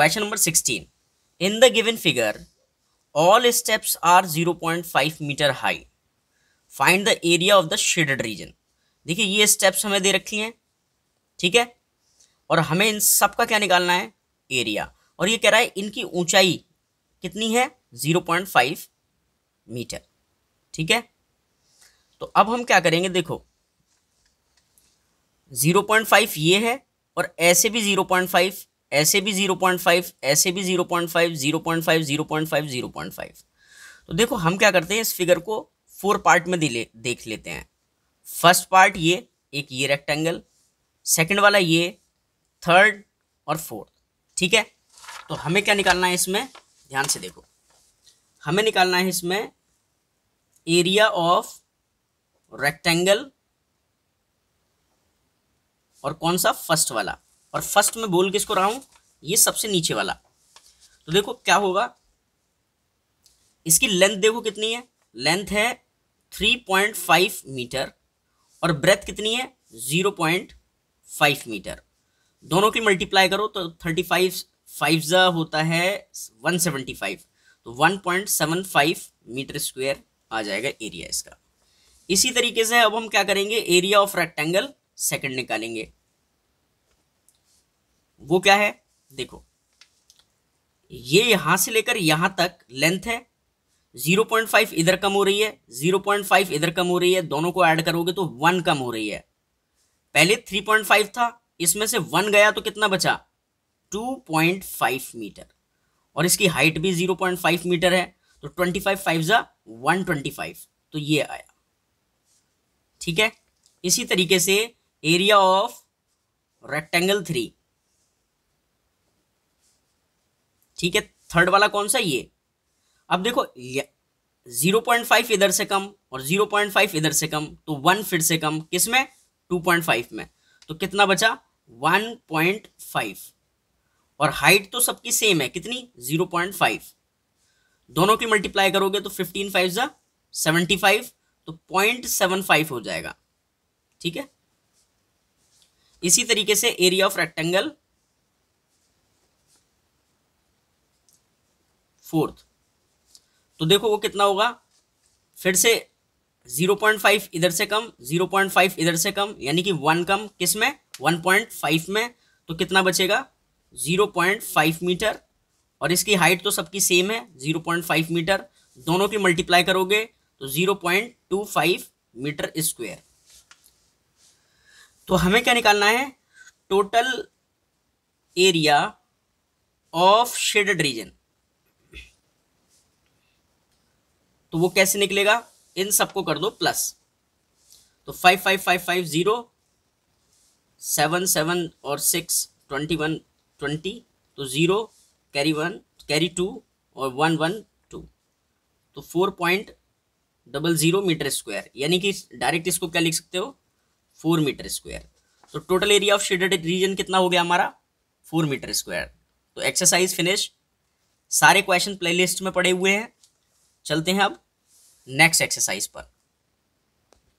sixteen in the given figure all steps are zero point five metre high find the area of the shaded region देखिए ये steps हमें दे रखी हैं ठीक है और हमें इन सब का क्या निकालना है एरिया और ये कह रहा है इनकी ऊंचाई कितनी है जीरो पॉइंट फाइव मीटर ठीक है तो अब हम क्या करेंगे देखो जीरो पॉइंट फाइव ये है और ऐसे भी जीरो पॉइंट फाइव ऐसे भी जीरो पॉइंट फाइव ऐसे भी zero point five zero point five zero point five zero point five तो देखो हम क्या करते हैं इस फिगर को फोर पार्ट में दिले देख लेते हैं फर्स्ट पार्ट ये एक ये रेक्टेंगल सेकंड वाला ये थर्ड और फोर्थ ठीक है तो हमें क्या निकालना है इसमें ध्यान से देखो हमें निकालना है इसमें एरिया ऑफ रेक्टेंगल और कौन सा फर्स्ट वाला और फर्स्ट में बोल के इसको रहा हूं ये सबसे नीचे वाला तो देखो क्या होगा इसकी लेंथ देखो कितनी है लेंथ है थ्री पॉइंट फाइव मीटर और ब्रेथ कितनी है जीरो पॉइंट फाइव मीटर दोनों की मल्टीप्लाई करो तो थर्टी फाइव फाइव होता है वन फाइव तो one point seven five metre square आ जाएगा एरिया इसका इसी तरीके से अब हम क्या करेंगे एरिया ऑफ रेक्टेंगल सेकंड निकालेंगे वो क्या है देखो ये यहां से लेकर यहां तक लेंथ है 0.5 इधर कम हो रही है 0.5 इधर कम हो रही है दोनों को ऐड करोगे तो वन कम हो रही है पहले 3.5 था इसमें से वन गया तो कितना बचा 2.5 मीटर और इसकी हाइट भी 0.5 मीटर है तो 25 फाइव फाइव जा वन तो ये आया ठीक है इसी तरीके से एरिया ऑफ रेक्टेंगल थ्री ठीक है थर्ड वाला कौन सा ये अब देखो जीरो पॉइंट फाइव इधर से कम और जीरो पॉइंट फाइव इधर से कम तो वन फिर से कम किस में टू पॉइंट फाइव में तो कितना बचा वन पॉइंट फाइव और हाइट तो सबकी सेम है कितनी जीरो पॉइंट फाइव दोनों की मल्टीप्लाई करोगे तो फिफ्टीन फाइव ज़ा सेवेंटी फाइव तो पॉइंट सेवन फाइव हो जाएगा ठीक है इसी तरीके से एरिया ऑफ रेक्टेंगल फोर्थ तो देखो वो कितना होगा फिर से जीरो पॉइंट फाइव इधर से कम जीरो पॉइंट फाइव इधर से कम यानी कि वन कम किस में वन पॉइंट फाइव में तो कितना बचेगा जीरो पॉइंट फाइव मीटर और इसकी हाइट तो सबकी सेम है जीरो पॉइंट फाइव मीटर दोनों की मल्टीप्लाई करोगे तो zero point two five metre square तो हमें क्या निकालना है total area of shaded region तो वो कैसे निकलेगा इन सबको कर दो प्लस तो five five five five zero seven seven और सिक्स ट्वेंटी वन ट्वेंटी तो zero carry one carry two और वन वन टू तो four point double zero metre square यानी कि डायरेक्ट इसको क्या लिख सकते हो फोर मीटर स्क्वायर तो total area of shaded region कितना हो गया हमारा फोर मीटर स्क्वायर तो एक्सरसाइज फिनिश सारे क्वेश्चन प्लेलिस्ट में पड़े हुए हैं चलते हैं अब नेक्स्ट एक्सरसाइज पर